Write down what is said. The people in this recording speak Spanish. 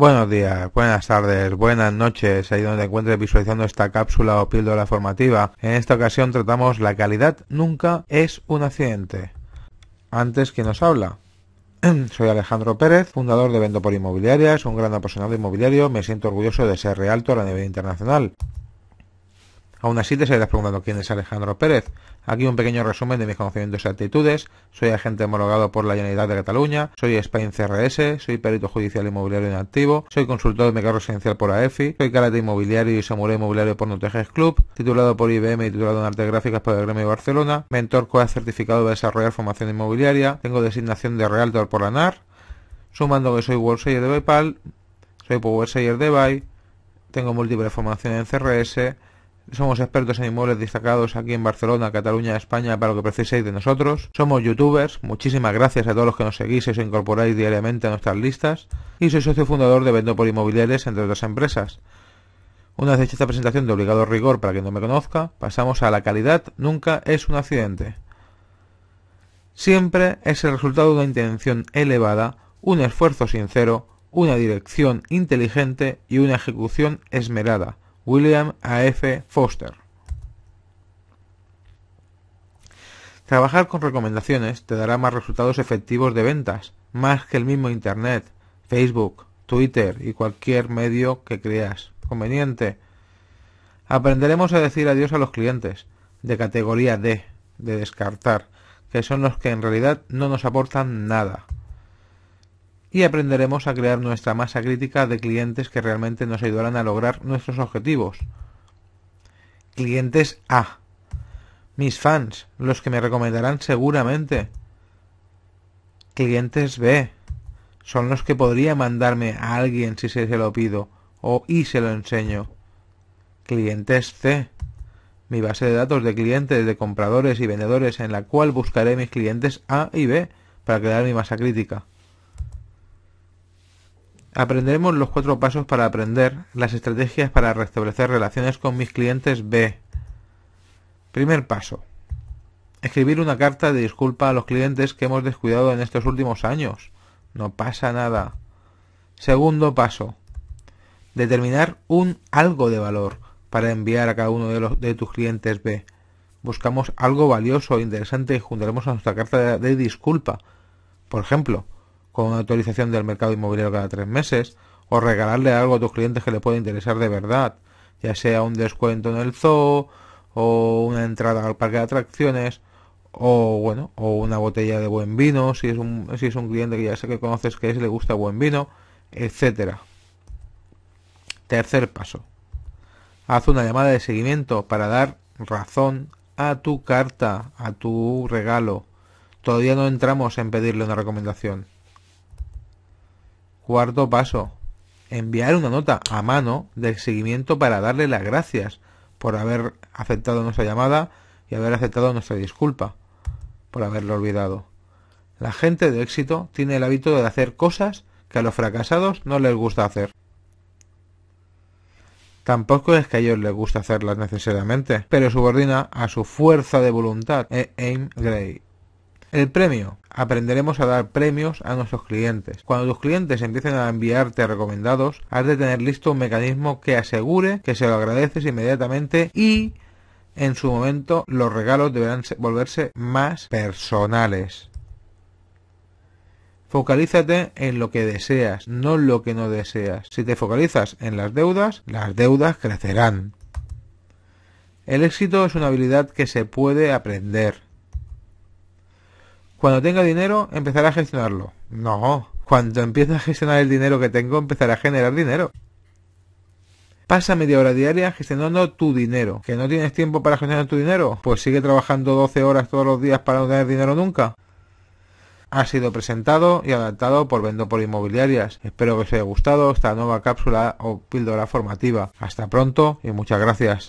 Buenos días, buenas tardes, buenas noches, ahí donde encuentres visualizando esta cápsula o píldora formativa. En esta ocasión tratamos la calidad nunca es un accidente. Antes, ¿quién nos habla? Soy Alejandro Pérez, fundador de Vendo por Inmobiliarias, un gran apasionado inmobiliario. Me siento orgulloso de ser realtor a nivel internacional. Aún así te seguirás preguntando quién es Alejandro Pérez. Aquí un pequeño resumen de mis conocimientos y actitudes. Soy agente homologado por la Generalitat de Cataluña, soy Spain CRS, soy perito judicial inmobiliario en activo. soy consultor de mercado residencial por AEFI, soy carácter inmobiliario y samurai inmobiliario por Nutejes Club, titulado por IBM y titulado en artes gráficas por el Gremio de Barcelona, mentor COA certificado de desarrollar formación inmobiliaria, tengo designación de Realtor por la NAR, sumando que soy WorldSayer de Bepal, soy PowerSayer de By... tengo múltiples formaciones en CRS, somos expertos en inmuebles destacados aquí en Barcelona, Cataluña, España, para lo que preciséis de nosotros. Somos youtubers, muchísimas gracias a todos los que nos seguís y os incorporáis diariamente a nuestras listas. Y soy socio fundador de por Inmobiliares, entre otras empresas. Una vez hecha esta presentación de obligado rigor para quien no me conozca, pasamos a la calidad nunca es un accidente. Siempre es el resultado de una intención elevada, un esfuerzo sincero, una dirección inteligente y una ejecución esmerada. William A. F. Foster. Trabajar con recomendaciones te dará más resultados efectivos de ventas, más que el mismo Internet, Facebook, Twitter y cualquier medio que creas conveniente. Aprenderemos a decir adiós a los clientes de categoría D, de descartar, que son los que en realidad no nos aportan nada y aprenderemos a crear nuestra masa crítica de clientes que realmente nos ayudarán a lograr nuestros objetivos. Clientes A. Mis fans, los que me recomendarán seguramente. Clientes B. Son los que podría mandarme a alguien si se, lo pido o y se lo enseño. Clientes C. Mi base de datos de clientes, de compradores y vendedores en la cual buscaré mis clientes A y B para crear mi masa crítica. Aprenderemos los cuatro pasos para aprender las estrategias para restablecer relaciones con mis clientes B. Primer paso. Escribir una carta de disculpa a los clientes que hemos descuidado en estos últimos años. No pasa nada. Segundo paso. Determinar un algo de valor para enviar a cada uno de, tus clientes B. Buscamos algo valioso e interesante y juntaremos a nuestra carta de disculpa. Por ejemplo, con una autorización del mercado inmobiliario cada tres meses, o regalarle algo a tus clientes que le pueda interesar de verdad, ya sea un descuento en el zoo, o una entrada al parque de atracciones, o bueno, o una botella de buen vino, si es un, si es un cliente que ya sé que conoces que es le gusta buen vino, etcétera. Tercer paso. Haz una llamada de seguimiento para dar razón a tu carta, a tu regalo. Todavía no entramos en pedirle una recomendación. Cuarto paso. Enviar una nota a mano de seguimiento para darle las gracias por haber aceptado nuestra llamada y haber aceptado nuestra disculpa por haberlo olvidado. La gente de éxito tiene el hábito de hacer cosas que a los fracasados no les gusta hacer. Tampoco es que a ellos les gusta hacerlas necesariamente, pero subordina a su fuerza de voluntad. E. Aim Gray. El premio. Aprenderemos a dar premios a nuestros clientes. Cuando tus clientes empiecen a enviarte recomendados, has de tener listo un mecanismo que asegure que se lo agradeces inmediatamente y en su momento los regalos deberán volverse más personales. Focalízate en lo que deseas, no en lo que no deseas. Si te focalizas en las deudas, las deudas crecerán. El éxito es una habilidad que se puede aprender. Cuando tenga dinero, empezaré a gestionarlo. No, cuando empiece a gestionar el dinero que tengo, empezaré a generar dinero. Pasa media hora diaria gestionando tu dinero. ¿Que no tienes tiempo para gestionar tu dinero? Pues sigue trabajando 12 horas todos los días para no tener dinero nunca. Ha sido presentado y adaptado por Vendo por Inmobiliarias. Espero que os haya gustado esta nueva cápsula o píldora formativa. Hasta pronto y muchas gracias.